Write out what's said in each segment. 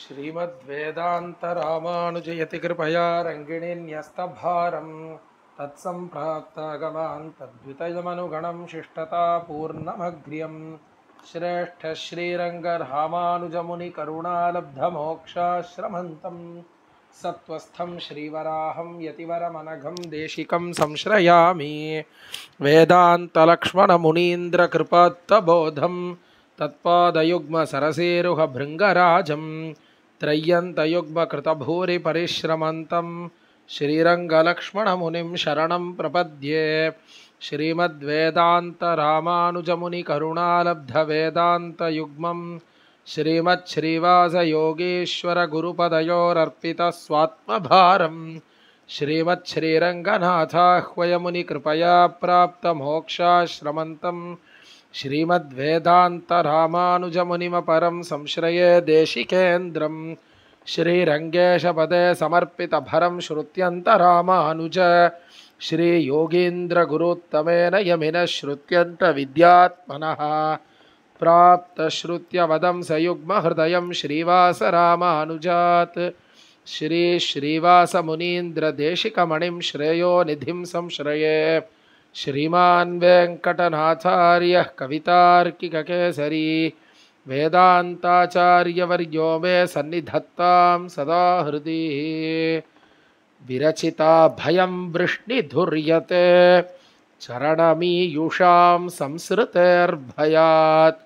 कृपया श्रीमद्वेदान्तरामानुजयतिकृपया रङ्गिणीन्यस्तभारं तत्सम्प्राप्तागमान् तद्वितयमनुगणं शिष्टतापूर्णमघ्र्यं श्रेष्ठश्रीरङ्गरामानुजमुनिकरुणालब्धमोक्षाश्रमन्तं सत्त्वस्थं श्रीवराहं यतिवरमनघं देशिकं संश्रयामि वेदान्तलक्ष्मणमुनीन्द्रकृपात्तबोधं तत्पादयुग्मसरसेरुहभृङ्गराजम् त्रय्यन्तयुग्मकृतभूरि परिश्रमन्तं श्रीरङ्गलक्ष्मणमुनिं शरणं प्रपद्ये श्रीमद्वेदान्तरामानुजमुनिकरुणालब्धवेदान्तयुग्मं श्रीमच्छ्रीवासयोगीश्वरगुरुपदयोरर्पितस्वात्मभारं श्रीमच्छ्रीरङ्गनाथाह्वयमुनिकृपया प्राप्तमोक्षाश्रमन्तम् श्रीमद्वेदान्तरामानुजमुनिमपरं संश्रये देशिकेन्द्रं श्रीरङ्गेशपदे समर्पितभरं श्रुत्यन्तरामानुज श्रीयोगीन्द्रगुरुत्तमेन यमिनः श्रुत्यन्तविद्यात्मनः प्राप्तश्रुत्यवदं युग्महृदयं श्रीवासरामानुजात् श्रीश्रीवासमुनीन्द्रदेशिकमणिं निधिं संश्रये श्रीमान् वेङ्कटनाथार्यः कवितार्किककेसरी मे सन्निधत्ता सदा हृदि विरचिता भयं वृष्णिधुर्यते चरणमीयुषां संसृतेर्भयात्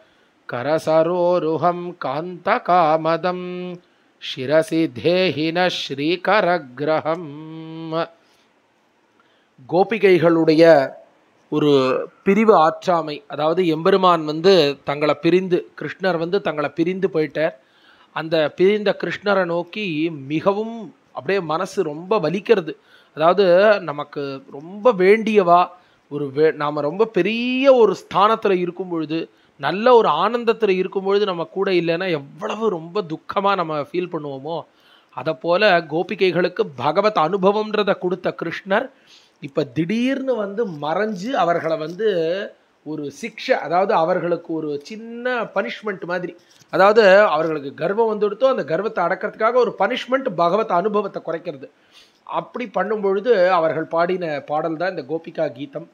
करसरोरुहं कान्तकामदं शिरसि देहिनः श्रीकरग्रहम् கோபிகைகளுடைய ஒரு பிரிவு ஆற்றாமை அதாவது எம்பெருமான் வந்து தங்களை பிரிந்து கிருஷ்ணர் வந்து தங்களை பிரிந்து போயிட்டார் அந்த பிரிந்த கிருஷ்ணரை நோக்கி மிகவும் அப்படியே மனசு ரொம்ப வலிக்கிறது அதாவது நமக்கு ரொம்ப வேண்டியவா ஒரு வே நாம் ரொம்ப பெரிய ஒரு ஸ்தானத்தில் இருக்கும் பொழுது நல்ல ஒரு ஆனந்தத்தில் இருக்கும் பொழுது நம்ம கூட இல்லைன்னா எவ்வளவு ரொம்ப துக்கமாக நம்ம ஃபீல் பண்ணுவோமோ அதை போல் கோபிகைகளுக்கு பகவத் அனுபவம்ன்றதை கொடுத்த கிருஷ்ணர் இப்போ திடீர்னு வந்து மறைஞ்சு அவர்களை வந்து ஒரு சிக்ஷை அதாவது அவர்களுக்கு ஒரு சின்ன பனிஷ்மெண்ட் மாதிரி அதாவது அவர்களுக்கு கர்வம் வந்து கொடுத்தோ அந்த கர்வத்தை அடக்கிறதுக்காக ஒரு பனிஷ்மெண்ட் பகவத் அனுபவத்தை குறைக்கிறது அப்படி பண்ணும் பொழுது அவர்கள் பாடின பாடல் தான் இந்த கோபிகா கீதம்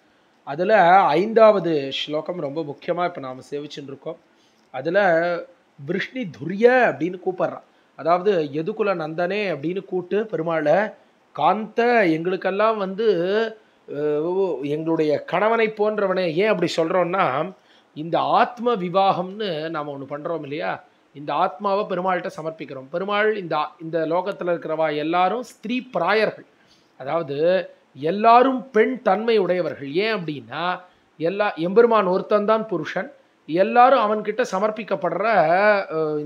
அதில் ஐந்தாவது ஸ்லோகம் ரொம்ப முக்கியமாக இப்போ நாம் சேவிச்சுன்னு இருக்கோம் அதில் விஷ்ணி துரிய அப்படின்னு கூப்பிட்றான் அதாவது எதுக்குல நந்தனே அப்படின்னு கூப்பிட்டு பெருமாளை காந்த எங்களுக்கெல்லாம் வந்து எங்களுடைய கணவனை போன்றவனே ஏன் அப்படி சொல்கிறோன்னா இந்த ஆத்ம விவாகம்னு நாம் ஒன்று பண்ணுறோம் இல்லையா இந்த ஆத்மாவை பெருமாள்கிட்ட சமர்ப்பிக்கிறோம் பெருமாள் இந்த இந்த லோகத்தில் இருக்கிறவா எல்லாரும் ஸ்திரீ பிராயர்கள் அதாவது எல்லாரும் பெண் தன்மை உடையவர்கள் ஏன் அப்படின்னா எல்லா எம்பெருமான் ஒருத்தன்தான் புருஷன் எல்லாரும் அவன்கிட்ட சமர்ப்பிக்கப்படுற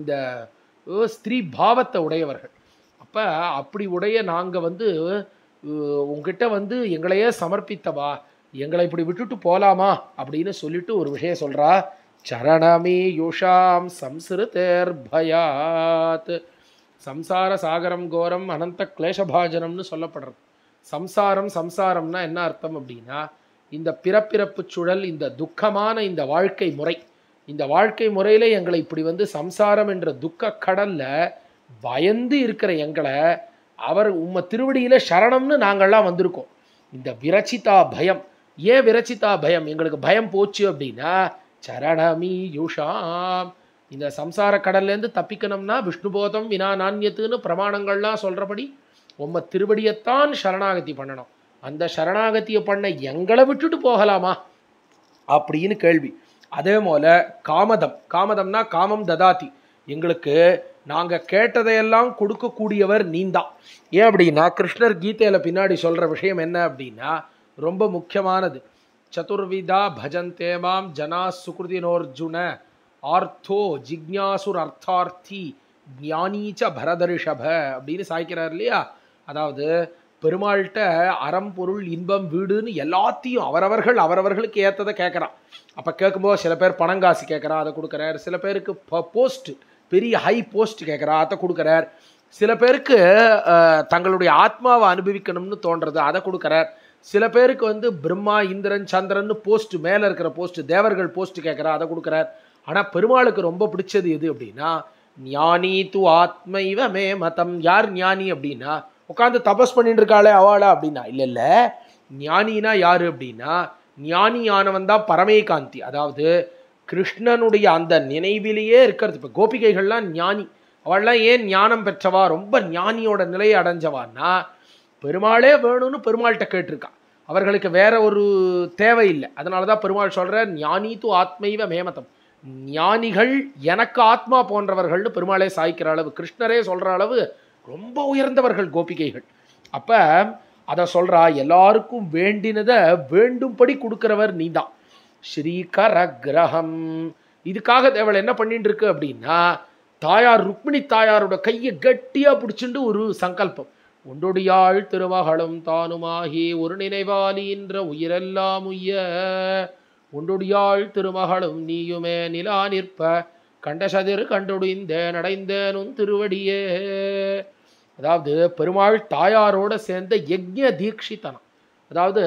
இந்த ஸ்திரீ பாவத்தை உடையவர்கள் அப்போ அப்படி உடைய நாங்கள் வந்து உங்ககிட்ட வந்து எங்களையே சமர்ப்பித்தவா எங்களை இப்படி விட்டுட்டு போகலாமா அப்படின்னு சொல்லிட்டு ஒரு விஷயம் சொல்கிறா சரணமே யுஷாம் சம்சிருத்தேர் பயாத் சம்சார சாகரம் கோரம் அனந்த கிளேஷபாஜனம்னு சொல்லப்படுறது சம்சாரம் சம்சாரம்னா என்ன அர்த்தம் அப்படின்னா இந்த பிறப்பிறப்பு சுழல் இந்த துக்கமான இந்த வாழ்க்கை முறை இந்த வாழ்க்கை முறையில் எங்களை இப்படி வந்து சம்சாரம் என்ற துக்க கடலில் பயந்து இருக்கிற எங்களை அவர் உம்ம திருவடியில் சரணம்னு நாங்கள்லாம் வந்திருக்கோம் இந்த விரச்சிதா பயம் ஏன் விரச்சிதா பயம் எங்களுக்கு பயம் போச்சு அப்படின்னா சரணமி யூஷாம் இந்த சம்சார கடல்லேருந்து தப்பிக்கணும்னா விஷ்ணுபோதம் வினா நாண்யத்துன்னு பிரமாணங்கள்லாம் சொல்கிறபடி உம்ம திருவடியைத்தான் சரணாகதி பண்ணணும் அந்த சரணாகத்தியை பண்ண எங்களை விட்டுட்டு போகலாமா அப்படின்னு கேள்வி அதே போல் காமதம் காமதம்னா காமம் ததாதி எங்களுக்கு நாங்கள் கேட்டதையெல்லாம் கொடுக்கக்கூடியவர் நீந்தான் ஏன் அப்படின்னா கிருஷ்ணர் கீதையில் பின்னாடி சொல்கிற விஷயம் என்ன அப்படின்னா ரொம்ப முக்கியமானது சதுர்விதா பஜந்தேமாம் ஜனா சுகிருதினோர்ஜுன ஆர்த்தோ ஜிக்யாசுர் அர்த்தார்த்தி ஞானீச்ச பரதரிஷப அப்படின்னு சாய்க்கிறார் இல்லையா அதாவது பெருமாள்கிட்ட அறம் பொருள் இன்பம் வீடுன்னு எல்லாத்தையும் அவரவர்கள் அவரவர்களுக்கு ஏற்றதை கேட்குறான் அப்போ கேட்கும்போது சில பேர் பணங்காசு கேட்குறான் அதை கொடுக்குறாரு சில பேருக்கு போஸ்ட்டு பெரிய ஹை போஸ்ட் கேட்குறா அதை கொடுக்குறார் சில பேருக்கு தங்களுடைய ஆத்மாவை அனுபவிக்கணும்னு தோன்றது அதை கொடுக்குறார் சில பேருக்கு வந்து பிரம்மா இந்திரன் சந்திரன் போஸ்ட் மேலே இருக்கிற போஸ்ட் தேவர்கள் போஸ்ட் கேட்குறா அதை கொடுக்குறார் ஆனால் பெருமாளுக்கு ரொம்ப பிடிச்சது எது அப்படின்னா ஞானி து ஆத்மைவ மே மதம் யார் ஞானி அப்படின்னா உட்காந்து தபஸ் பண்ணிட்டு இருக்காளே அவாளா அப்படின்னா இல்லை இல்லை ஞானினா யார் அப்படின்னா ஞானியானவன் தான் பரமேகாந்தி அதாவது கிருஷ்ணனுடைய அந்த நினைவிலேயே இருக்கிறது இப்போ கோபிகைகள்லாம் ஞானி அவள்லாம் ஏன் ஞானம் பெற்றவா ரொம்ப ஞானியோட நிலையை அடைஞ்சவான்னா பெருமாளே வேணும்னு பெருமாள்கிட்ட கேட்டிருக்கா அவர்களுக்கு வேற ஒரு தேவை இல்லை அதனால தான் பெருமாள் சொல்கிற ஞானி து ஆத்மைவ மேமதம் ஞானிகள் எனக்கு ஆத்மா போன்றவர்கள்னு பெருமாளே சாய்க்கிற அளவு கிருஷ்ணரே சொல்கிற அளவு ரொம்ப உயர்ந்தவர்கள் கோபிகைகள் அப்போ அதை சொல்கிறா எல்லாருக்கும் வேண்டினதை வேண்டும்படி கொடுக்குறவர் நீ தான் ஸ்ரீகரகிரகம் இதுக்காக தேவள் என்ன பண்ணிட்டு இருக்கு அப்படின்னா தாயார் ருக்மிணி தாயாரோட கையை கட்டியாக பிடிச்சிட்டு ஒரு சங்கல்பம் உண்டொடியாள் திருமகளும் தானுமாகி ஒரு என்ற உயிரெல்லாம் உய்ய உண்டொடியாள் திருமகளும் நீயுமே நிலா நிற்ப கண்டசதிர் கண்டொடிந்த நடைந்தேனும் திருவடியே அதாவது பெருமாள் தாயாரோட சேர்ந்த யஜ்ய தீட்சித்தனம் அதாவது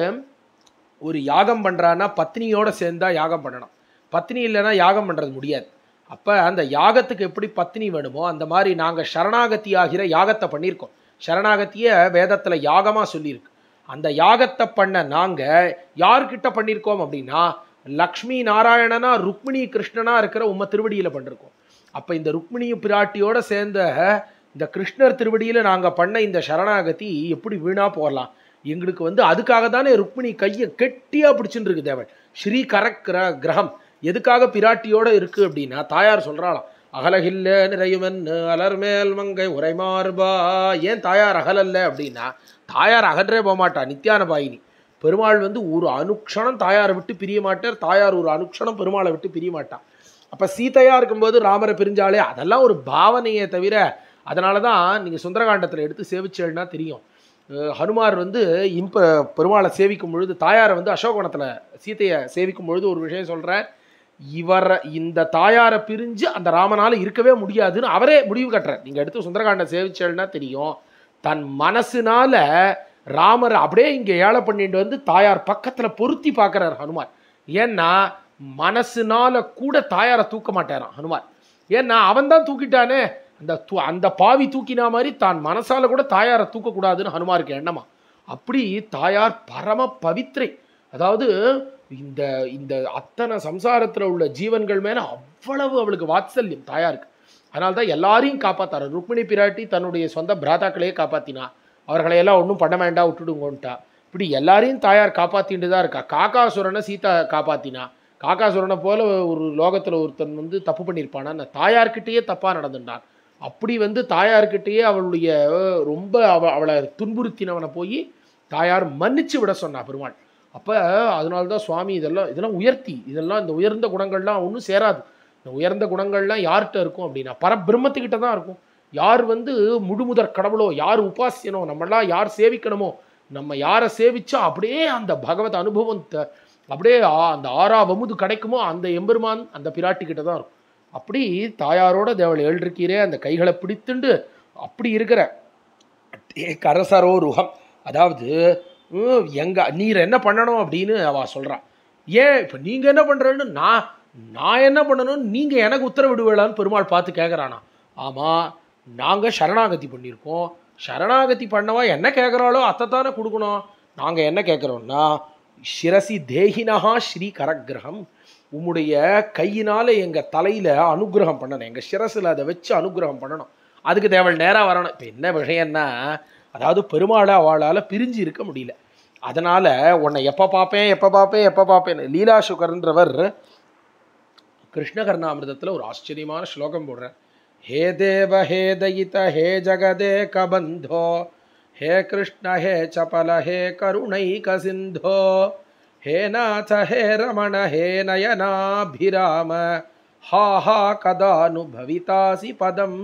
ஒரு யாகம் பண்ணுறான்னா பத்னியோடு சேர்ந்தால் யாகம் பண்ணணும் பத்னி இல்லைன்னா யாகம் பண்ணுறது முடியாது அப்போ அந்த யாகத்துக்கு எப்படி பத்னி வேணுமோ அந்த மாதிரி நாங்கள் சரணாகதி ஆகிற யாகத்தை பண்ணியிருக்கோம் சரணாகத்தியை வேதத்தில் யாகமாக சொல்லியிருக்கு அந்த யாகத்தை பண்ண நாங்கள் யார்கிட்ட பண்ணியிருக்கோம் அப்படின்னா லக்ஷ்மி நாராயணனா ருக்மிணி கிருஷ்ணனாக இருக்கிற உம்ம திருவடியில் பண்ணிருக்கோம் அப்போ இந்த ருக்மிணி பிராட்டியோடு சேர்ந்த இந்த கிருஷ்ணர் திருவடியில் நாங்கள் பண்ண இந்த சரணாகதி எப்படி வீணாக போகலாம் எங்களுக்கு வந்து அதுக்காக தானே ருக்மிணி கையை கெட்டியாக பிடிச்சுட்டு இருக்கு தேவன் ஸ்ரீ கரக்கிர கிரகம் எதுக்காக பிராட்டியோட இருக்குது அப்படின்னா தாயார் சொல்கிறாளாம் அகலகில்ல நிறையுமன் அலர்மேல் மங்கை உரைமார்பா ஏன் தாயார் அகலல்ல அப்படின்னா தாயார் அகன்றே போகமாட்டா நித்தியான பாயினி பெருமாள் வந்து ஒரு அனுக்ஷணம் தாயாரை விட்டு பிரிய மாட்டார் தாயார் ஒரு அனுக்ஷணம் பெருமாளை விட்டு பிரிய மாட்டான் அப்போ சீத்தையாக இருக்கும்போது ராமரை பிரிஞ்சாலே அதெல்லாம் ஒரு பாவனையே தவிர அதனால தான் நீங்கள் சுந்தரகாண்டத்தில் எடுத்து சேவிச்சேன்னா தெரியும் ஹனுமார் வந்து இம்ப பெருமாளை சேவிக்கும் பொழுது தாயாரை வந்து அசோகவனத்தில் சீத்தையை சேவிக்கும் பொழுது ஒரு விஷயம் சொல்கிறார் இவரை இந்த தாயாரை பிரிஞ்சு அந்த ராமனால் இருக்கவே முடியாதுன்னு அவரே முடிவு கட்டுறார் நீங்கள் எடுத்து சுந்தரகாண்டை சேவிச்சேன்னா தெரியும் தன் மனசினால் ராமரை அப்படியே இங்கே ஏழை பண்ணிட்டு வந்து தாயார் பக்கத்தில் பொருத்தி பார்க்குறார் ஹனுமார் ஏன்னா மனசுனால் கூட தாயாரை தூக்க மாட்டாரான் ஹனுமார் ஏன்னா அவன் தான் தூக்கிட்டானே அந்த தூ அந்த பாவி தூக்கினா மாதிரி தான் மனசால் கூட தாயாரை தூக்கக்கூடாதுன்னு ஹனுமாருக்கு எண்ணமா அப்படி தாயார் பரம பவித்ரை அதாவது இந்த இந்த அத்தனை சம்சாரத்தில் உள்ள ஜீவன்கள் மேலே அவ்வளவு அவளுக்கு வாத்சல்யம் தாயாருக்கு அதனால தான் எல்லாரையும் காப்பாத்தாரு ருக்மிணி பிராட்டி தன்னுடைய சொந்த பிராதாக்களையே காப்பாத்தினா அவர்களையெல்லாம் ஒன்றும் பண்ண வேண்டாம் விட்டுடுங்கோன்ட்டா இப்படி எல்லாரையும் தாயார் காப்பாற்றிட்டு தான் இருக்கா காக்காசுரனை சீதா காப்பாத்தினா காக்காசுரனை போல ஒரு லோகத்தில் ஒருத்தன் வந்து தப்பு பண்ணியிருப்பானா தாயார்கிட்டேயே தப்பாக நடந்துட்டான் அப்படி வந்து தாயார்கிட்டயே அவளுடைய ரொம்ப அவ அவளை துன்புறுத்தினவனை போய் தாயார் மன்னிச்சு விட சொன்னா பெருமாள் அப்போ அதனால்தான் சுவாமி இதெல்லாம் இதெல்லாம் உயர்த்தி இதெல்லாம் இந்த உயர்ந்த குணங்கள்லாம் ஒன்றும் சேராது இந்த உயர்ந்த குணங்கள்லாம் யார்கிட்ட இருக்கும் அப்படின்னா பரபிரம்மத்துக்கிட்ட தான் இருக்கும் யார் வந்து முழுமுதற் கடவுளோ யார் உபாசியனோ நம்மளாம் யார் சேவிக்கணுமோ நம்ம யாரை சேவிச்சா அப்படியே அந்த பகவத் அனுபவம் அப்படியே அந்த ஆறாவமுது கிடைக்குமோ அந்த எம்பெருமான் அந்த பிராட்டிக்கிட்ட தான் இருக்கும் அப்படி தாயாரோட தேவள் ஏழிருக்கிறே அந்த கைகளை பிடித்துண்டு அப்படி இருக்கிற கரசரோ ருகம் அதாவது எங்க நீர் என்ன பண்ணணும் அப்படின்னு அவள் சொல்கிறான் ஏன் இப்போ நீங்கள் என்ன பண்ணுறேன்னு நான் நான் என்ன பண்ணணும் நீங்கள் எனக்கு உத்தரவிடுவேளான்னு பெருமாள் பார்த்து கேட்குறானா ஆமாம் நாங்கள் சரணாகதி பண்ணியிருக்கோம் சரணாகதி பண்ணவா என்ன கேட்குறாளோ அத்தைத்தானே கொடுக்கணும் நாங்கள் என்ன கேட்குறோன்னா சிரசி தேகினகா ஸ்ரீ கரகிரகம் உம்முடைய கையினால் எங்கள் தலையில் அனுகிரகம் பண்ணணும் எங்கள் சிரசில் அதை வச்சு அனுகிரகம் பண்ணணும் அதுக்கு தேவள் நேராக வரணும் இப்போ என்ன விஷயம்னா அதாவது பெருமாள் அவளால் பிரிஞ்சு இருக்க முடியல அதனால் உன்னை எப்போ பார்ப்பேன் எப்போ பார்ப்பேன் எப்போ பார்ப்பேன் லீலா சுகர்ன்றவர் கிருஷ்ணகர்ணாமிரதத்தில் ஒரு ஆச்சரியமான ஸ்லோகம் போடுறார் ஹே தேவ ஹே தயித ஹே ஜகதே கபந்தோ ஹே கிருஷ்ண ஹே சபல ஹே கருணை கசிந்தோ ஹே நாத ஹே ரமண ஹே நயனாபிராம ஹா ஹா பவிதாசி பதம்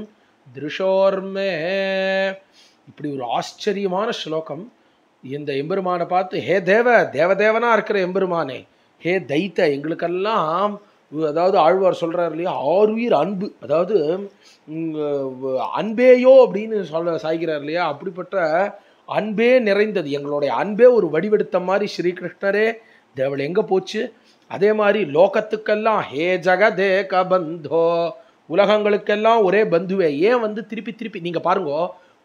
திருஷோர்மே இப்படி ஒரு ஆச்சரியமான ஸ்லோகம் இந்த எம்பெருமானை பார்த்து ஹே தேவ தேவதேவனாக இருக்கிற எம்பெருமானே ஹே தைத்த எங்களுக்கெல்லாம் அதாவது ஆழ்வார் சொல்கிறார் இல்லையா ஆறுயிர் அன்பு அதாவது அன்பேயோ அப்படின்னு சொல்ல சாய்கிறார் இல்லையா அப்படிப்பட்ட அன்பே நிறைந்தது எங்களுடைய அன்பே ஒரு வடிவெடுத்த மாதிரி ஸ்ரீகிருஷ்ணரே தேவள் எங்கே போச்சு அதே மாதிரி லோகத்துக்கெல்லாம் ஹே ஜகதே கபந்தோ உலகங்களுக்கெல்லாம் ஒரே பந்துவே ஏன் வந்து திருப்பி திருப்பி நீங்கள் பாருங்கோ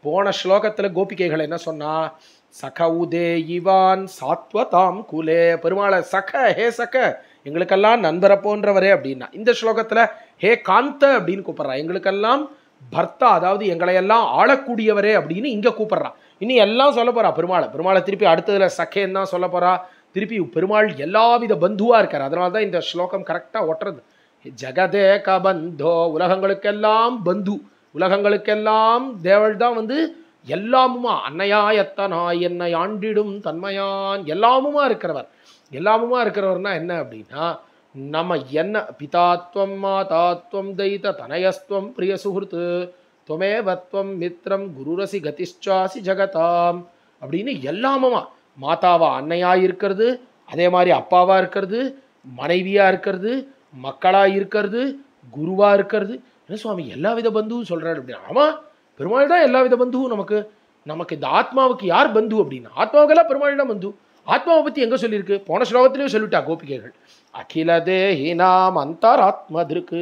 போன ஸ்லோகத்தில் கோபிகைகள் என்ன சொன்னா சக உதே இவான் சாத்வதாம் குலே பெருமாளை சக ஹே சக எங்களுக்கெல்லாம் நண்பரை போன்றவரே அப்படின்னா இந்த ஸ்லோகத்தில் ஹே காந்த அப்படின்னு கூப்பிட்றா எங்களுக்கெல்லாம் பர்த்தா அதாவது எங்களையெல்லாம் ஆளக்கூடியவரே அப்படின்னு இங்கே கூப்பிட்றான் இனி எல்லாம் சொல்ல போகிறா பெருமாளை பெருமாளை திருப்பி அடுத்ததில் சக்கேன் தான் சொல்ல போகிறா திருப்பி பெருமாள் எல்லா வித பந்துவாக இருக்கார் அதனால தான் இந்த ஸ்லோகம் கரெக்டாக ஒட்டுறது ஜெகதே கபந்தோ உலகங்களுக்கெல்லாம் பந்து உலகங்களுக்கெல்லாம் தேவள் தான் வந்து எல்லாமுமா அன்னையா எத்தனா என்னை ஆண்டிடும் தன்மையான் எல்லாமுமா இருக்கிறவர் எல்லாமுமா இருக்கிறவர்னா என்ன அப்படின்னா நம்ம என்ன பிதாத்வம் மாதாத்வம் தெய்த தனயஸ்துவம் பிரிய சுகிருத்து வத்வம் மித்ரம் குருரசி கதிஷ்டாசி ஜகதாம் அப்படின்னு எல்லாமுமா மாதாவா அன்னையாக இருக்கிறது அதே மாதிரி அப்பாவாக இருக்கிறது மனைவியாக இருக்கிறது மக்களாக இருக்கிறது குருவாக இருக்கிறது என்ன சுவாமி எல்லா வித பந்துவும் சொல்கிறார் அப்படின்னா ஆமாம் பெருமாள் தான் எல்லா வித பந்துவும் நமக்கு நமக்கு இந்த ஆத்மாவுக்கு யார் பந்து அப்படின்னா ஆத்மாவுக்கெல்லாம் பெருமாள் தான் பந்து ஆத்மாவை பற்றி எங்கே சொல்லியிருக்கு போன ஸ்லோகத்திலேயே சொல்லிவிட்டா கோபிகைகள் அகில அந்தார் அந்தராத்மதிருக்கு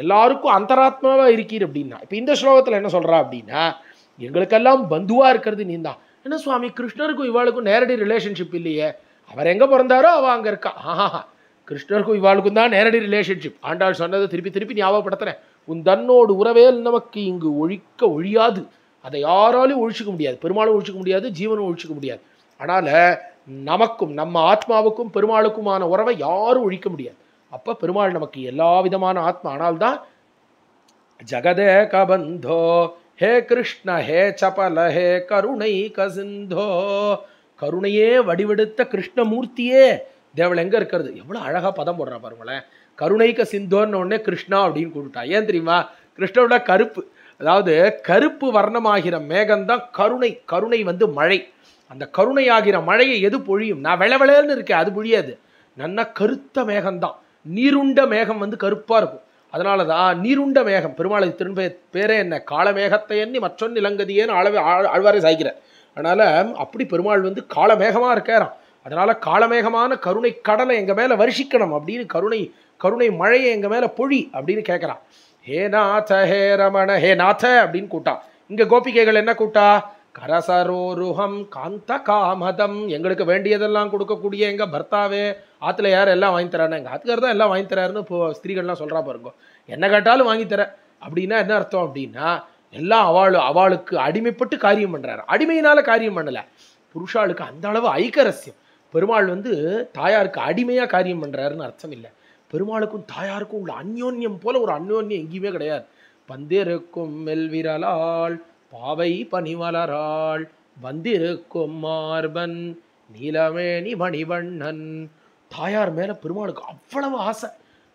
எல்லாருக்கும் அந்தராத்மாவாக இருக்கீர் அப்படின்னா இப்போ இந்த ஸ்லோகத்தில் என்ன சொல்கிறா அப்படின்னா எங்களுக்கெல்லாம் பந்துவாக இருக்கிறது நீ தான் என்ன சுவாமி கிருஷ்ணருக்கும் இவாளுக்கும் நேரடி ரிலேஷன்ஷிப் இல்லையே அவர் எங்கே பிறந்தாரோ அவள் அங்கே இருக்கா ஆஹா கிருஷ்ணருக்கும் இவாளுக்கும் தான் நேரடி ரிலேஷன்ஷிப் ஆண்டாள் சொன்னதை திருப்பி திருப்பி ஞாபகப்படுத்துறேன் உன் தன்னோடு உறவேல் நமக்கு இங்கு ஒழிக்க ஒழியாது அதை யாராலையும் ஒழிச்சிக்க முடியாது பெருமாளும் ஒழிச்சிக்க முடியாது ஜீவனும் ஒழிச்சுக்க முடியாது அதனால் நமக்கும் நம்ம ஆத்மாவுக்கும் பெருமாளுக்குமான உறவை யாரும் ஒழிக்க முடியாது அப்போ பெருமாள் நமக்கு எல்லா விதமான ஆத்மா ஆனால்தான் ஜகதே கபந்தோ ஹே கிருஷ்ண ஹே சபல ஹே கருணை கசிந்தோ கருணையே வடிவெடுத்த கிருஷ்ணமூர்த்தியே தேவள் எங்கே இருக்கிறது எவ்வளோ அழகாக பதம் போடுறா பாருங்களேன் கருணைக்க சிந்தோன்னு ஒன்னே கிருஷ்ணா அப்படின்னு கூப்பிட்டா ஏன் தெரியுமா கிருஷ்ணனோட கருப்பு அதாவது கருப்பு வர்ணமாகிற மேகம்தான் கருணை கருணை வந்து மழை அந்த கருணை ஆகிற மழையை எது பொழியும் நான் விளவிளன்னு இருக்கேன் அது பொழியாது நன்ன கருத்த மேகம்தான் நீருண்ட மேகம் வந்து கருப்பாக இருக்கும் அதனால தான் நீருண்ட மேகம் பெருமாளை திரும்ப பேரே என்ன காலமேகத்தை எண்ணி மற்றொன்று இலங்கதியேன்னு ஆழ் ஆழ்வாரே சாய்க்கிறார் அதனால் அப்படி பெருமாள் வந்து காலமேகமாக இருக்காராம் அதனால் காலமேகமான கருணை கடலை எங்கள் மேலே வருஷிக்கணும் அப்படின்னு கருணை கருணை மழையை எங்கள் மேலே பொழி அப்படின்னு கேட்குறான் ஹே நாத ஹே ரமண ஹே நாத அப்படின்னு கூட்டான் இங்கே கோபிகைகள் என்ன கூட்டா கரசரோருகம் காந்த காமதம் எங்களுக்கு வேண்டியதெல்லாம் கொடுக்கக்கூடிய எங்கள் பர்த்தாவே ஆற்றுல யார் எல்லாம் வாங்கி தரானே எங்கள் ஆத்துக்கார் தான் எல்லாம் வாங்கி தராருன்னு இப்போ ஸ்திரீகள்லாம் சொல்கிறா பாருங்க என்ன கேட்டாலும் வாங்கி தர அப்படின்னா என்ன அர்த்தம் அப்படின்னா எல்லாம் அவள் அவளுக்கு அடிமைப்பட்டு காரியம் பண்ணுறாரு அடிமையினால் காரியம் பண்ணலை புருஷாளுக்கு அந்த அளவு ஐக்கரசியம் பெருமாள் வந்து தாயாருக்கு அடிமையாக காரியம் பண்ணுறாருன்னு அர்த்தம் இல்லை பெருமாளுக்கும் தாயாருக்கும் உள்ள அந்யோன்யம் போல ஒரு அந்யோன்யம் எங்கேயுமே கிடையாது பந்தேருக்கும் மெல்விரலால் பாவை பனிமலராள் வந்திருக்கும் மார்பன் நீலமேனி மணிவண்ணன் தாயார் மேலே பெருமாளுக்கு அவ்வளவு ஆசை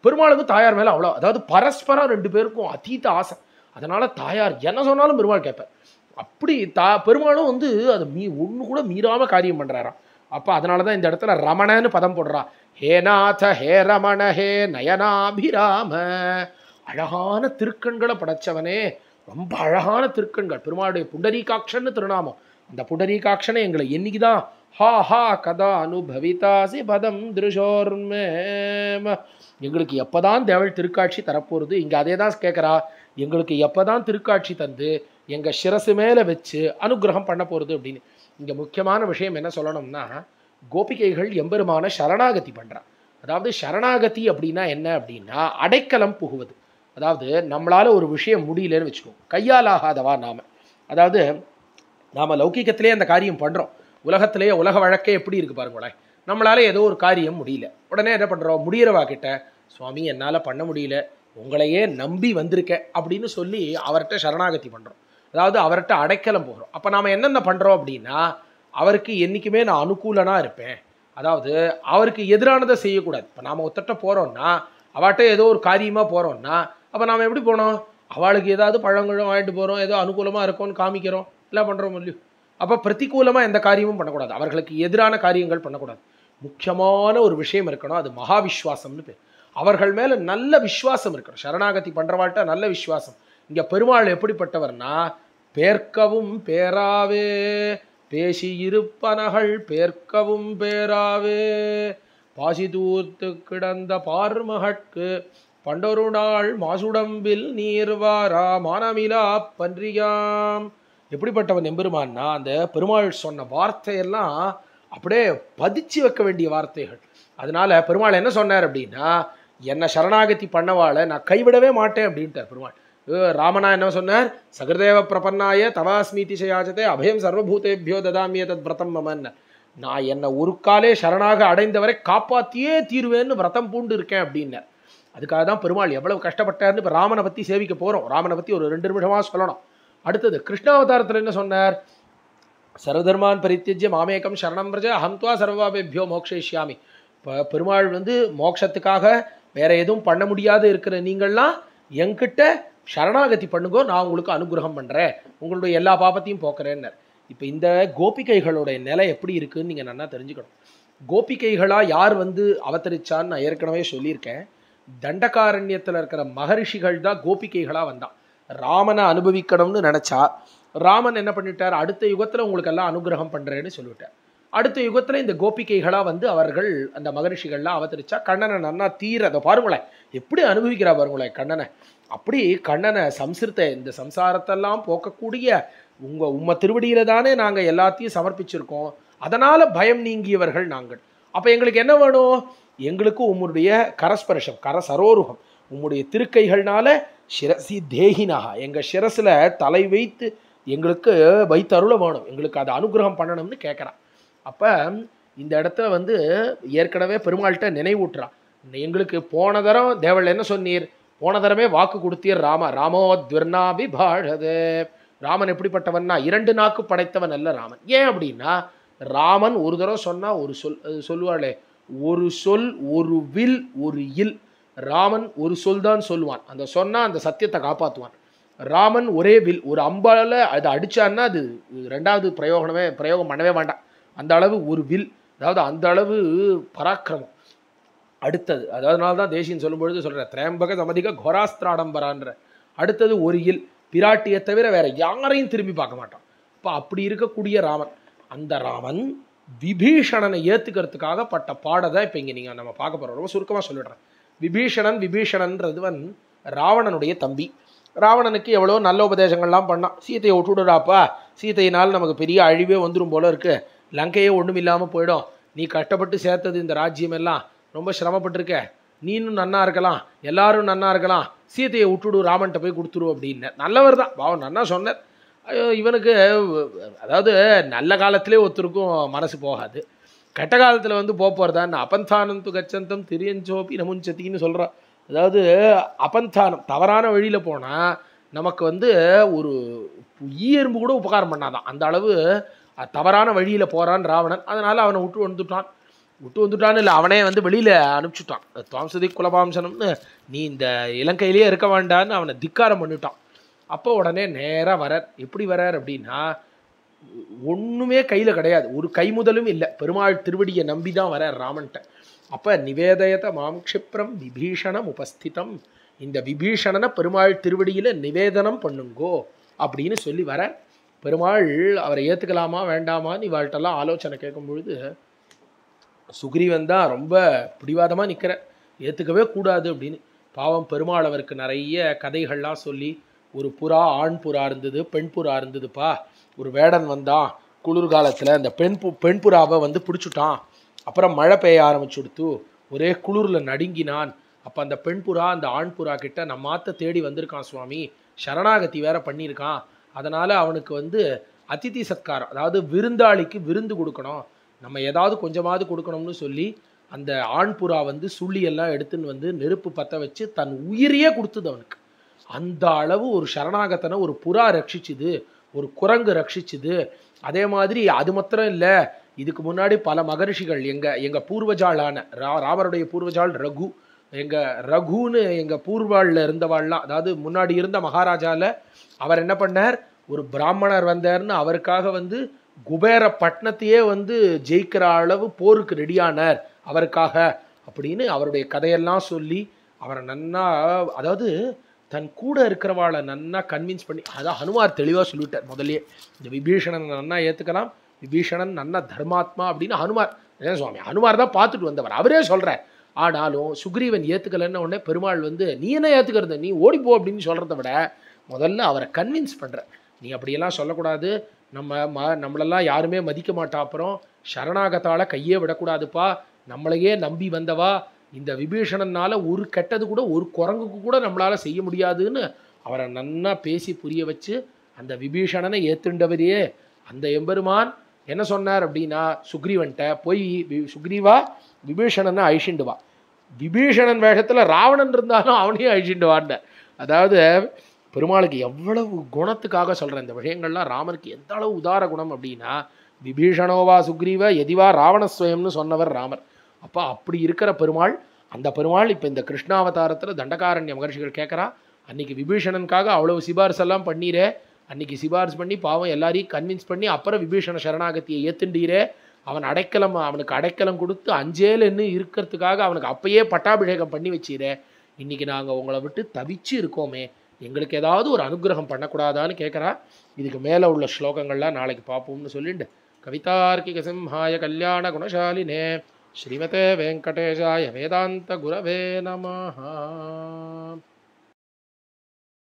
பெருமாளுக்கும் தாயார் மேலே அவ்வளோ அதாவது பரஸ்பரம் ரெண்டு பேருக்கும் அதீத ஆசை அதனால் தாயார் என்ன சொன்னாலும் பெருமாள் கேட்பார் அப்படி தா பெருமாளும் வந்து அது மீ ஒன்று கூட மீறாமல் காரியம் பண்ணுறாராம் அப்போ அதனால தான் இந்த இடத்துல ரமணன்னு பதம் போடுறா ஹே நாத ஹே ரமண ஹே நயனாபிராம அழகான திருக்கண்களை படைச்சவனே ரொம்ப அழகான திருக்கண்கள் பெருமாளுடைய புண்டரீகாட்சன்னு திருநாமம் அந்த புண்டரீகாட்சனை எங்களை என்னைக்குதான் ஹா ஹா கதா அனுபவிதாசி பதம் திருஷோர்மே எங்களுக்கு எப்போ தான் தேவள் திருக்காட்சி தரப்போகிறது இங்கே அதே தான் கேட்குறா எங்களுக்கு எப்போதான் திருக்காட்சி தந்து எங்கள் சிரசு மேலே வச்சு அனுகிரகம் பண்ண போகிறது அப்படின்னு இங்கே முக்கியமான விஷயம் என்ன சொல்லணும்னா கோபிகைகள் எம்பெருமான சரணாகதி பண்ணுறான் அதாவது சரணாகதி அப்படின்னா என்ன அப்படின்னா அடைக்கலம் புகுவது அதாவது நம்மளால் ஒரு விஷயம் முடியலன்னு வச்சுக்கோம் கையால் ஆகாதவா நாம் அதாவது நாம் லௌக்கிகத்திலே அந்த காரியம் பண்ணுறோம் உலகத்திலேயே உலக வழக்கே எப்படி இருக்குது பாருங்களேன் நம்மளால் ஏதோ ஒரு காரியம் முடியல உடனே என்ன பண்ணுறோம் முடிகிறவா கிட்ட சுவாமி என்னால் பண்ண முடியல உங்களையே நம்பி வந்திருக்க அப்படின்னு சொல்லி அவர்கிட்ட சரணாகதி பண்ணுறோம் அதாவது அவர்கிட்ட அடைக்கலம் போகிறோம் அப்போ நாம் என்னென்ன பண்ணுறோம் அப்படின்னா அவருக்கு என்றைக்குமே நான் அனுகூலனாக இருப்பேன் அதாவது அவருக்கு எதிரானதை செய்யக்கூடாது இப்போ நாம் ஒத்தட்ட போகிறோன்னா அவர்கிட்ட ஏதோ ஒரு காரியமாக போகிறோன்னா அப்போ நாம் எப்படி போனோம் அவளுக்கு ஏதாவது பழங்களும் வாங்கிட்டு போகிறோம் ஏதோ அனுகூலமாக இருக்கோம்னு காமிக்கிறோம் எல்லாம் பண்ணுறோம் இல்லையோ அப்போ பிரதிகூலமாக எந்த காரியமும் பண்ணக்கூடாது அவர்களுக்கு எதிரான காரியங்கள் பண்ணக்கூடாது முக்கியமான ஒரு விஷயம் இருக்கணும் அது மகாவிஸ்வாசம்னு பேர் அவர்கள் மேலே நல்ல விஸ்வாசம் இருக்கணும் சரணாகதி பண்ணுறவாட்ட நல்ல விஸ்வாசம் இங்கே பெருமாள் எப்படிப்பட்டவர்னா பேர்க்கவும் பேராவே பேசியிருப்பனகள் பேர்க்கவும் பேராவே பாசிதூர்த்து கிடந்த பார்மகட்கு பண்டொரு நாள் மாசுடம்பில் நீர்வாரா மானமிலா பன்றியாம் எப்படிப்பட்டவன் எம்பெருமான்னா அந்த பெருமாள் சொன்ன வார்த்தையெல்லாம் அப்படியே பதிச்சு வைக்க வேண்டிய வார்த்தைகள் அதனால பெருமாள் என்ன சொன்னார் அப்படின்னா என்னை சரணாகதி பண்ணவாளை நான் கைவிடவே மாட்டேன் அப்படின்ட்டார் பெருமாள் ராமனா என்ன சொன்னார் சகதேவ பிரபன்னாய தவாஸ்மீதி சயாஜத்தை அபயம் சர்வபூதேபியோ ததாமிய தத் விரதம் மமன் நான் என்னை ஒரு காலே சரணாக அடைந்தவரை காப்பாற்றியே தீருவேன்னு விரதம் பூண்டு இருக்கேன் அப்படின்னார் அதுக்காக தான் பெருமாள் எவ்வளவு கஷ்டப்பட்டார்னு இப்போ ராமனை பற்றி சேவிக்க போகிறோம் ராமனை பற்றி ஒரு ரெண்டு நிமிஷமாக சொல்லணும் அடுத்தது கிருஷ்ணாவதாரத்தில் என்ன சொன்னார் சர்வதர்மான் பரித்தியஜ மாமேக்கம் சரணம் பிரஜ அஹம்துவா சர்வாபேபியோ மோக்ஷேஷ்யாமி இப்போ பெருமாள் வந்து மோட்சத்துக்காக வேற எதுவும் பண்ண முடியாது இருக்கிற நீங்கள்லாம் என்கிட்ட சரணாகதி பண்ணுங்கோ நான் உங்களுக்கு அனுகிரகம் பண்ணுறேன் உங்களுடைய எல்லா பாபத்தையும் போக்குறேன்னர் இப்போ இந்த கோபிகைகளுடைய நிலை எப்படி இருக்குதுன்னு நீங்கள் நல்லா தெரிஞ்சுக்கணும் கோபிகைகளாக யார் வந்து அவதரிச்சான்னு நான் ஏற்கனவே சொல்லியிருக்கேன் தண்டகாரண்யத்தில் இருக்கிற மகரிஷிகள் தான் கோபிகைகளாக வந்தான் ராமனை அனுபவிக்கணும்னு நினச்சா ராமன் என்ன பண்ணிட்டார் அடுத்த யுகத்தில் உங்களுக்கெல்லாம் அனுகிரகம் பண்ணுறேன்னு சொல்லிவிட்டார் அடுத்த யுகத்தில் இந்த கோபிகைகளாக வந்து அவர்கள் அந்த மகரிஷிகள்லாம் அவதரிச்சா கண்ணனை நன்னா தீர அதை பாருங்களேன் எப்படி அனுபவிக்கிறா பாருங்களேன் கண்ணனை அப்படி கண்ணனை சம்ஸ்கிருத்தை இந்த சம்சாரத்தெல்லாம் போக்கக்கூடிய உங்கள் உம்ம திருவடியில தானே நாங்கள் எல்லாத்தையும் சமர்ப்பிச்சிருக்கோம் அதனால் பயம் நீங்கியவர்கள் நாங்கள் அப்போ எங்களுக்கு என்ன வேணும் எங்களுக்கும் உம்முடைய கரஸ்பர்ஷம் கர சரோருகம் உம்முடைய திருக்கைகள்னால சிரசி தேகினாகா எங்கள் சிரசில் தலை வைத்து எங்களுக்கு வைத்தருள வேணும் எங்களுக்கு அதை அனுகிரகம் பண்ணணும்னு கேட்குறான் அப்போ இந்த இடத்துல வந்து ஏற்கனவே பெருமாள்கிட்ட நினைவூட்டுறான் எங்களுக்கு போன தரம் தேவள் என்ன சொன்னீர் போன தரமே வாக்கு கொடுத்தீர் ராம ராமோ துர்ணாபி பாழது ராமன் எப்படிப்பட்டவன்னா இரண்டு நாக்கு படைத்தவன் அல்ல ராமன் ஏன் அப்படின்னா ராமன் ஒரு தடவை சொன்னால் ஒரு சொல் சொல்லுவாளே ஒரு சொல் ஒரு வில் ஒரு இல் ராமன் ஒரு சொல் தான் சொல்லுவான் அந்த சொன்னால் அந்த சத்தியத்தை காப்பாற்றுவான் ராமன் ஒரே வில் ஒரு அம்பால் அதை அடித்தான்னா அது ரெண்டாவது பிரயோகமே பிரயோகம் பண்ணவே வேண்டாம் அந்த அளவு ஒரு வில் அதாவது அந்த அளவு பராக்கிரமம் அடுத்தது அதனால தான் தேசியம் சொல்லும்பொழுது சொல்கிறேன் திரையம்பக சமதிக கோராஸ்திராடம்பரான்ற அடுத்தது ஒரு இல் பிராட்டியை தவிர வேற யாரையும் திரும்பி பார்க்க மாட்டான் இப்போ அப்படி இருக்கக்கூடிய ராமன் அந்த ராமன் விபீஷணனை ஏற்றுக்கிறதுக்காக பட்ட பாடத்தை இப்போ இங்கே நீங்கள் நம்ம பார்க்க போகிறோம் ரொம்ப சுருக்கமாக சொல்லிடுறேன் விபீஷணன் விபீஷணன்றதுவன் ராவணனுடைய தம்பி ராவணனுக்கு எவ்வளோ நல்ல உபதேசங்கள்லாம் பண்ணான் சீத்தையை விட்டுடுறாப்பா சீத்தையினால் நமக்கு பெரிய அழிவே வந்துடும் போல இருக்குது லங்கையே ஒன்றும் இல்லாமல் போயிடும் நீ கஷ்டப்பட்டு சேர்த்தது இந்த ராஜ்யம் எல்லாம் ரொம்ப சிரமப்பட்டிருக்க நீனும் நன்னா இருக்கலாம் எல்லாரும் நன்னா இருக்கலாம் சீத்தையை விட்டுடு ராமன்கிட்ட போய் கொடுத்துரு அப்படின்னு நல்லவர் தான் பாவம் நன்னா சொன்னார் ஐயோ இவனுக்கு அதாவது நல்ல காலத்திலே ஒருத்தருக்கும் மனசு போகாது கெட்ட காலத்தில் வந்து போக போகிறதான் அபந்தானந்து கச்சந்தம் திரியஞ்சோப்பி நமுஞ்சத்தின்னு சொல்கிறான் அதாவது அபந்தானம் தவறான வழியில் போனால் நமக்கு வந்து ஒரு ஈ எறும்பு கூட உபகாரம் பண்ணாதான் அந்த அளவு தவறான வழியில் போகிறான் ராவணன் அதனால் அவனை விட்டு வந்துட்டான் விட்டு வந்துட்டான் இல்லை அவனே வந்து வெளியில் அனுப்பிச்சுட்டான் துவாம்சதி குலபாம்சனம்னு நீ இந்த இலங்கையிலேயே இருக்க வேண்டான்னு அவனை திக்காரம் பண்ணிட்டான் அப்போ உடனே நேராக வரார் எப்படி வரார் அப்படின்னா ஒன்றுமே கையில் கிடையாது ஒரு கை முதலும் இல்லை பெருமாள் திருவடியை நம்பி தான் வரார் ராமன்ட்ட அப்போ நிவேதயத மாம் க்ஷிப்ரம் விபீஷணம் உபஸ்திதம் இந்த விபீஷணனை பெருமாள் திருவடியில் நிவேதனம் பண்ணுங்கோ அப்படின்னு சொல்லி வர பெருமாள் அவரை ஏற்றுக்கலாமா வேண்டாமான்னு இவாழ்கிட்டலாம் ஆலோசனை கேட்கும் பொழுது சுக்ரீவன் தான் ரொம்ப பிடிவாதமாக நிற்கிறேன் ஏற்றுக்கவே கூடாது அப்படின்னு பாவம் பெருமாள் அவருக்கு நிறைய கதைகள்லாம் சொல்லி ஒரு புறா ஆண் புறா இருந்தது பெண் புறா இருந்ததுப்பா ஒரு வேடன் வந்தான் குளிர்காலத்தில் அந்த பெண் பு பெண் புறாவை வந்து பிடிச்சிட்டான் அப்புறம் மழை பெய்ய ஆரம்பிச்சு கொடுத்து ஒரே குளிரில் நடுங்கினான் அப்போ அந்த பெண் புறா அந்த ஆண் புறா கிட்ட மாத்த தேடி வந்திருக்கான் சுவாமி சரணாகதி வேற பண்ணியிருக்கான் அதனால் அவனுக்கு வந்து அதித்தி சத்காரம் அதாவது விருந்தாளிக்கு விருந்து கொடுக்கணும் நம்ம ஏதாவது கொஞ்சமாவது கொடுக்கணும்னு சொல்லி அந்த ஆண் புறா வந்து சுள்ளியெல்லாம் எடுத்துன்னு வந்து நெருப்பு பற்ற வச்சு தன் உயிரியே கொடுத்தது அவனுக்கு அந்த அளவு ஒரு சரணாகத்தனை ஒரு புறா ரட்சிச்சுது ஒரு குரங்கு ரட்சிச்சுது அதே மாதிரி அது மாத்திரம் இல்லை இதுக்கு முன்னாடி பல மகரிஷிகள் எங்கள் எங்கள் பூர்வஜாளான ரா ராமருடைய பூர்வஜாள் ரகு எங்கள் ரகுன்னு எங்கள் பூர்வாளில் இருந்தவாள்லாம் அதாவது முன்னாடி இருந்த மகாராஜாவில் அவர் என்ன பண்ணார் ஒரு பிராமணர் வந்தார்னு அவருக்காக வந்து குபேர பட்டணத்தையே வந்து ஜெயிக்கிற அளவு போருக்கு ரெடியானார் அவருக்காக அப்படின்னு அவருடைய கதையெல்லாம் சொல்லி அவரை நன்னா அதாவது தன் கூட இருக்கிறவாளை நன்னா கன்வின்ஸ் பண்ணி அதான் ஹனுமார் தெளிவாக சொல்லிவிட்டார் முதலே இந்த விபீஷணன் நன்னா ஏற்றுக்கலாம் விபீஷணன் நன்னா தர்மாத்மா அப்படின்னு ஹனுமார் ஏன் சுவாமி ஹனுமார் தான் பார்த்துட்டு வந்தவர் அவரே சொல்கிறார் ஆனாலும் சுக்ரீவன் ஏற்றுக்கலைன்னு உடனே பெருமாள் வந்து நீ என்ன ஏற்றுக்கிறது நீ ஓடிப்போ அப்படின்னு சொல்கிறத விட முதல்ல அவரை கன்வின்ஸ் பண்ணுற நீ அப்படியெல்லாம் சொல்லக்கூடாது நம்ம ம நம்மளெல்லாம் யாருமே மதிக்க மாட்டா அப்புறம் சரணாகத்தால் கையே விடக்கூடாதுப்பா நம்மளையே நம்பி வந்தவா இந்த விபீஷணனால் ஒரு கெட்டது கூட ஒரு குரங்குக்கு கூட நம்மளால் செய்ய முடியாதுன்னு அவரை நன்னா பேசி புரிய வச்சு அந்த விபீஷணனை ஏற்றுண்டவரையே அந்த எம்பெருமான் என்ன சொன்னார் அப்படின்னா சுக்ரீவன்ட்ட போய் சுக்ரீவா விபீஷணனை அழிச்சுண்டுவா விபீஷணன் வேஷத்தில் ராவணன் இருந்தாலும் அவனையும் அழிச்சுண்டுவான்டார் அதாவது பெருமாளுக்கு எவ்வளவு குணத்துக்காக சொல்கிற இந்த விஷயங்கள்லாம் ராமனுக்கு எந்த அளவு உதார குணம் அப்படின்னா விபீஷணோவா சுக்ரீவா எதிவா ராவணஸ்வயம்னு சொன்னவர் ராமர் அப்போ அப்படி இருக்கிற பெருமாள் அந்த பெருமாள் இப்போ இந்த கிருஷ்ணாவதாரத்தில் தண்டகாரண்ய மகர்ஷிகள் கேட்குறா அன்றைக்கி விபீஷணனுக்காக அவ்வளோ சிபாரிசு எல்லாம் பண்ணிரே அன்றைக்கி சிபாரிசு பண்ணி பாவம் எல்லாரையும் கன்வின்ஸ் பண்ணி அப்புறம் விபீஷண சரணாகத்தியை ஏற்றுண்டீரே அவன் அடைக்கலம் அவனுக்கு அடைக்கலம் கொடுத்து அஞ்சேலன்னு இருக்கிறதுக்காக அவனுக்கு அப்பயே பட்டாபிஷேகம் பண்ணி வச்சிரே இன்றைக்கி நாங்கள் உங்களை விட்டு தவிச்சு இருக்கோமே எங்களுக்கு ஏதாவது ஒரு அனுகிரகம் பண்ணக்கூடாதான்னு கேட்குறா இதுக்கு மேலே உள்ள ஸ்லோகங்கள்லாம் நாளைக்கு பார்ப்போம்னு சொல்லிண்டு கவிதார்க்கிக சிம்ஹாய கல்யாண குணசாலினே श्रीमते वेङ्कटेशाय वेदान्तगुरवे नमः